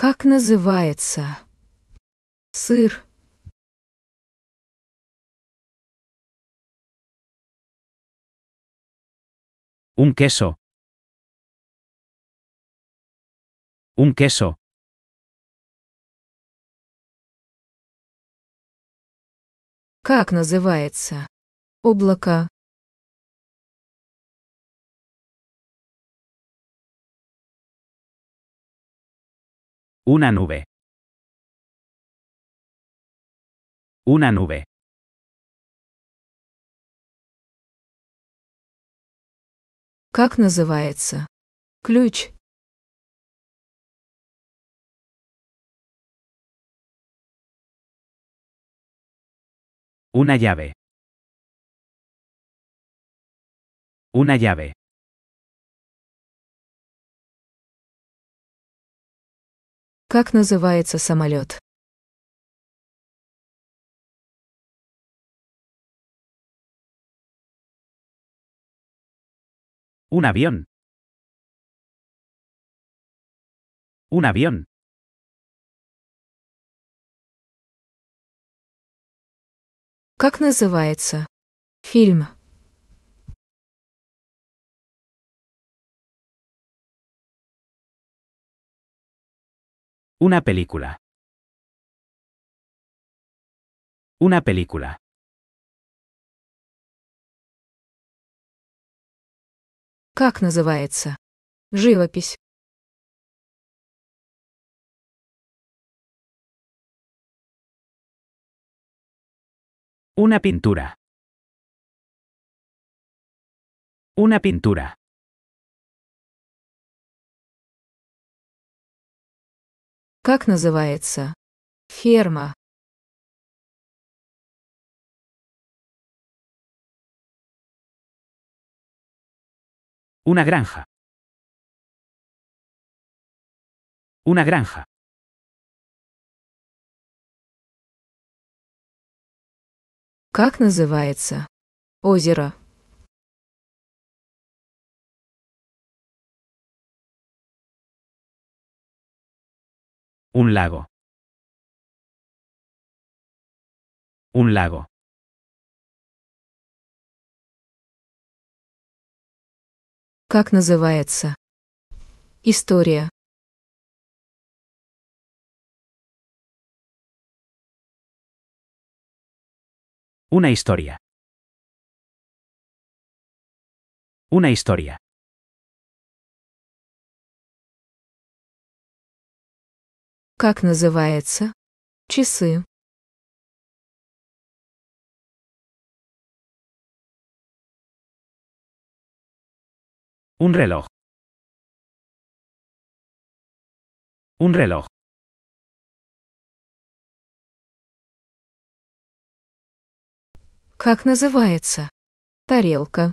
Как называется? Сыр. Un queso. Un queso. Как называется? Облако, Una nube. Una nube. называется? Una llave. Una llave. Как называется самолет? Un avión. Un avión. Как называется фильм? Una película. Una película. se называется? Живопись. Una pintura. Una pintura. Как называется? Ферма. Una granja. Una granja. Как называется? Озеро. Un lago. Un lago. ¿Cómo se llama? Historia. Una historia. Una historia. Как называется? Часы. Un reloj. Un reloj. Как называется? Тарелка.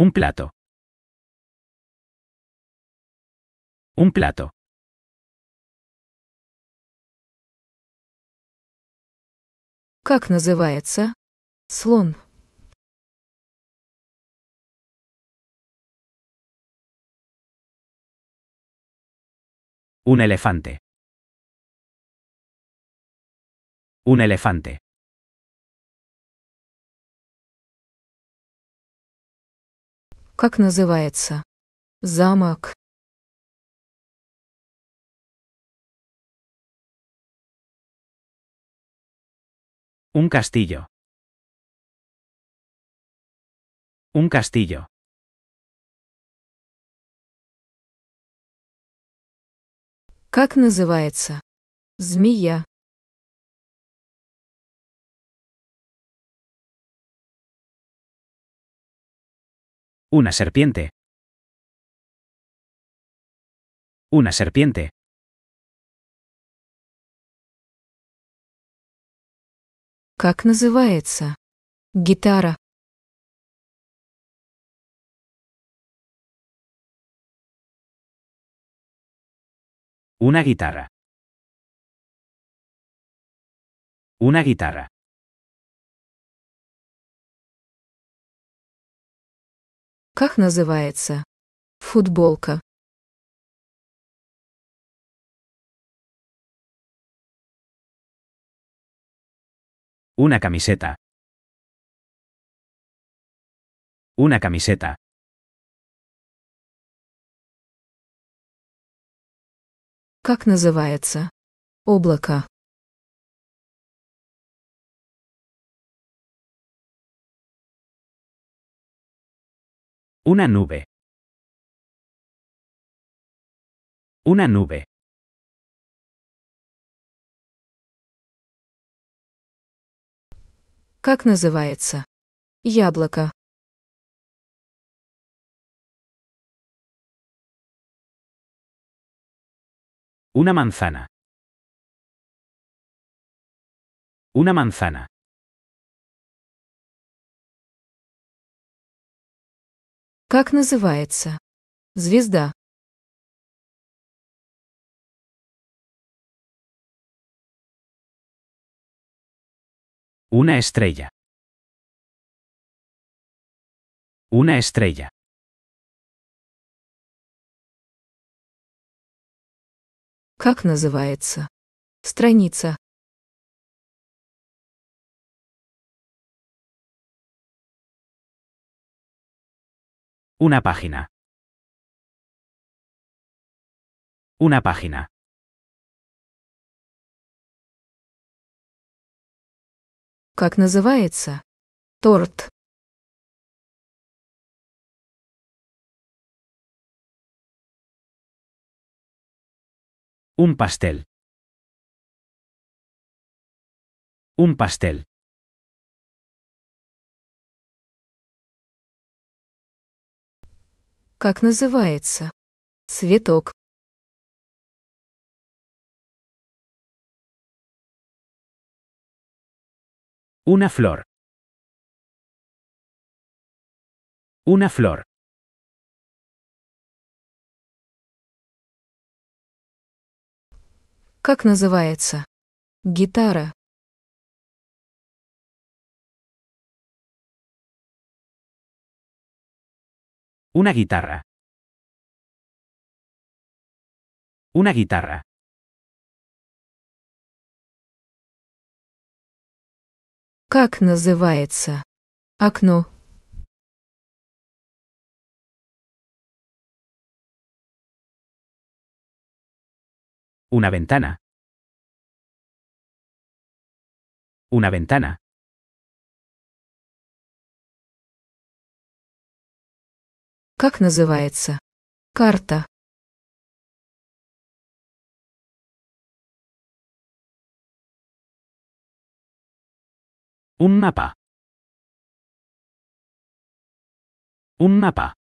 Un plato. Un plato. называется? Un elefante. Un elefante. Как называется? Замок. Un castillo. Un castillo. Как называется? Змея. Una serpiente. Una serpiente. se llama? guitarra Una guitarra. Una guitarra. как называется? Футболка. Una camiseta. Una camiseta. Как называется? Облако. Una nube. Una nube. Как называется? Яблоко. Una manzana. Una manzana. Как называется? Звезда. Una estrella. Una estrella. Как называется? Страница. Una página. Una página. Как называется? Торт. Un pastel. Un pastel. Как называется? Цветок. Una flor. Una flor. Как называется? Гитара. Una guitarra. Una guitarra. Una ventana. Una ventana. Как называется? Карта. Un mapa. Un mapa.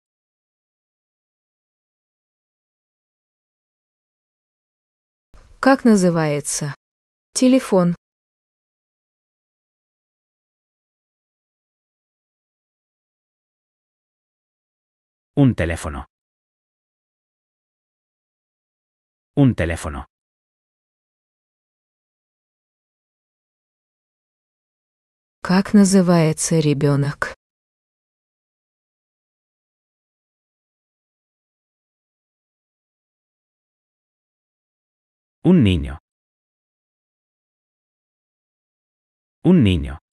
Как называется? Телефон. Un teléfono. Un teléfono. Как называется ребенок? Un niño. Un niño.